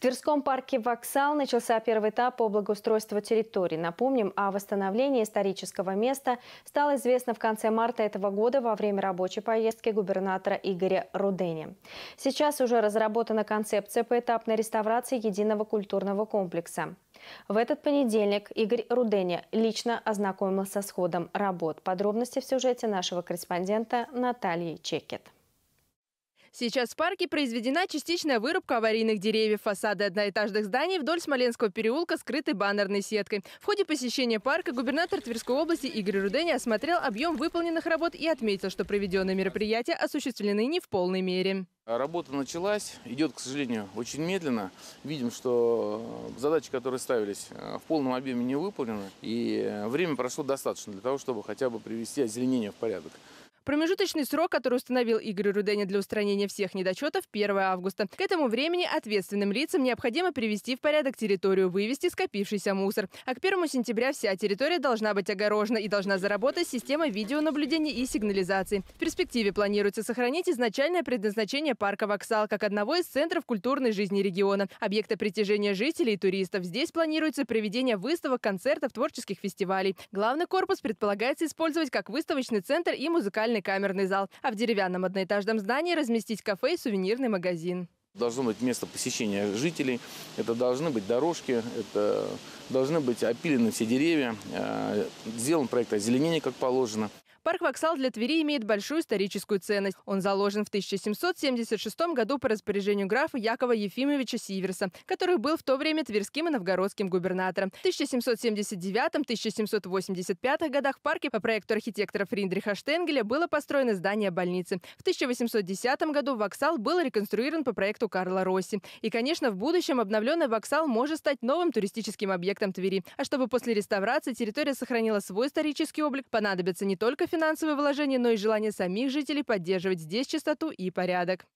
Тверском парке «Воксал» начался первый этап по благоустройству территории. Напомним, о восстановлении исторического места стало известно в конце марта этого года во время рабочей поездки губернатора Игоря Рудени. Сейчас уже разработана концепция поэтапной реставрации единого культурного комплекса. В этот понедельник Игорь Рудени лично ознакомился с ходом работ. Подробности в сюжете нашего корреспондента Натальи Чекет. Сейчас в парке произведена частичная вырубка аварийных деревьев. Фасады одноэтажных зданий вдоль Смоленского переулка скрыты баннерной сеткой. В ходе посещения парка губернатор Тверской области Игорь Руденя осмотрел объем выполненных работ и отметил, что проведенные мероприятия осуществлены не в полной мере. Работа началась, идет, к сожалению, очень медленно. Видим, что э, задачи, которые ставились, э, в полном объеме не выполнены. И э, время прошло достаточно для того, чтобы хотя бы привести озеленение в порядок. Промежуточный срок, который установил Игорь Руденя для устранения всех недочетов, 1 августа. К этому времени ответственным лицам необходимо привести в порядок территорию, вывести скопившийся мусор. А к 1 сентября вся территория должна быть огорожена и должна заработать система видеонаблюдения и сигнализации. В перспективе планируется сохранить изначальное предназначение парка «Воксал» как одного из центров культурной жизни региона, объекта притяжения жителей и туристов. Здесь планируется проведение выставок, концертов, творческих фестивалей. Главный корпус предполагается использовать как выставочный центр и музыкальный обычный камерный зал, а в деревянном одноэтажном здании разместить кафе и сувенирный магазин. Должно быть место посещения жителей, это должны быть дорожки, это должны быть опилены все деревья, э, сделан проект озеленения как положено парк Воксал для Твери имеет большую историческую ценность. Он заложен в 1776 году по распоряжению графа Якова Ефимовича Сиверса, который был в то время тверским и новгородским губернатором. В 1779-1785 годах в парке по проекту архитектора Фриндриха Штенгеля было построено здание больницы. В 1810 году Воксал был реконструирован по проекту Карла Росси. И, конечно, в будущем обновленный Воксал может стать новым туристическим объектом Твери. А чтобы после реставрации территория сохранила свой исторический облик, понадобится не только финансовые вложения, но и желание самих жителей поддерживать здесь чистоту и порядок.